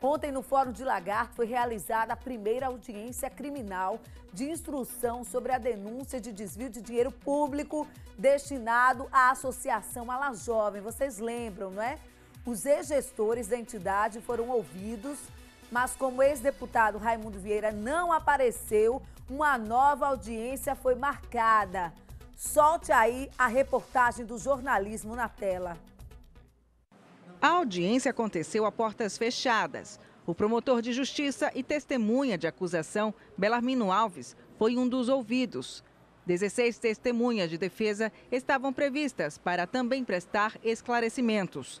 Ontem, no Fórum de Lagarto, foi realizada a primeira audiência criminal de instrução sobre a denúncia de desvio de dinheiro público destinado à Associação Ala Jovem. Vocês lembram, não é? Os ex-gestores da entidade foram ouvidos, mas como o ex-deputado Raimundo Vieira não apareceu, uma nova audiência foi marcada. Solte aí a reportagem do jornalismo na tela. A audiência aconteceu a portas fechadas. O promotor de justiça e testemunha de acusação, Belarmino Alves, foi um dos ouvidos. 16 testemunhas de defesa estavam previstas para também prestar esclarecimentos.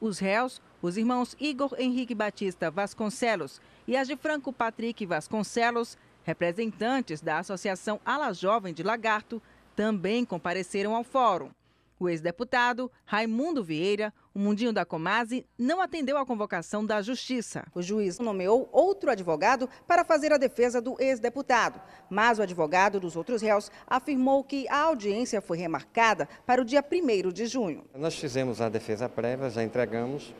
Os réus, os irmãos Igor Henrique Batista Vasconcelos e as de Franco Patrick Vasconcelos, representantes da Associação Ala Jovem de Lagarto, também compareceram ao fórum. O ex-deputado Raimundo Vieira, o mundinho da Comase não atendeu à convocação da Justiça. O juiz nomeou outro advogado para fazer a defesa do ex-deputado, mas o advogado dos outros réus afirmou que a audiência foi remarcada para o dia 1 de junho. Nós fizemos a defesa prévia, já entregamos,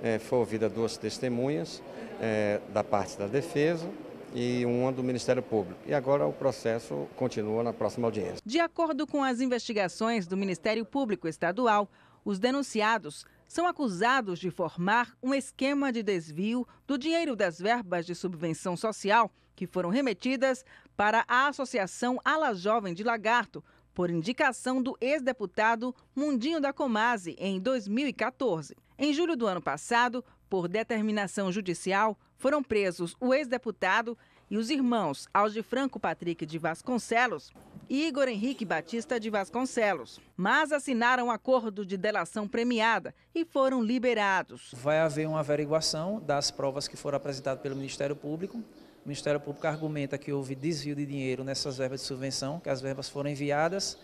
é, foi ouvida duas testemunhas é, da parte da defesa, e uma do Ministério Público. E agora o processo continua na próxima audiência. De acordo com as investigações do Ministério Público Estadual, os denunciados são acusados de formar um esquema de desvio do dinheiro das verbas de subvenção social que foram remetidas para a Associação Ala Jovem de Lagarto, por indicação do ex-deputado Mundinho da Comase, em 2014. Em julho do ano passado, por determinação judicial, foram presos o ex-deputado e os irmãos Franco Patrick de Vasconcelos, Igor Henrique Batista de Vasconcelos, mas assinaram um acordo de delação premiada e foram liberados. Vai haver uma averiguação das provas que foram apresentadas pelo Ministério Público. O Ministério Público argumenta que houve desvio de dinheiro nessas verbas de subvenção, que as verbas foram enviadas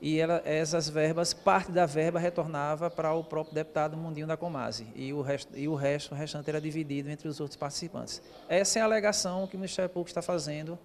e ela, essas verbas, parte da verba retornava para o próprio deputado Mundinho da Comase e o, resto, e o resto, o restante era dividido entre os outros participantes. Essa é a alegação que o Ministério Público está fazendo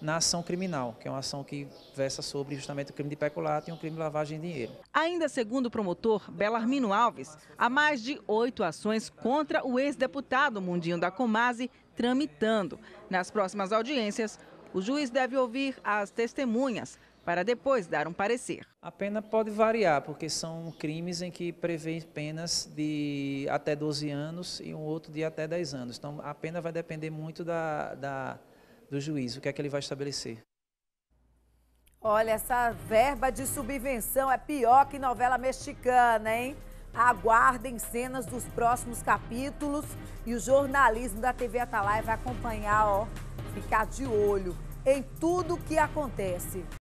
na ação criminal, que é uma ação que versa sobre justamente o crime de peculato e o crime de lavagem de dinheiro. Ainda segundo o promotor Belarmino Alves, há mais de oito ações contra o ex-deputado Mundinho da Comase tramitando. Nas próximas audiências, o juiz deve ouvir as testemunhas para depois dar um parecer. A pena pode variar, porque são crimes em que prevê penas de até 12 anos e um outro de até 10 anos. Então, a pena vai depender muito da, da do juiz, o que é que ele vai estabelecer. Olha, essa verba de subvenção é pior que novela mexicana, hein? Aguardem cenas dos próximos capítulos e o jornalismo da TV Atalaia vai acompanhar, ó, ficar de olho em tudo o que acontece.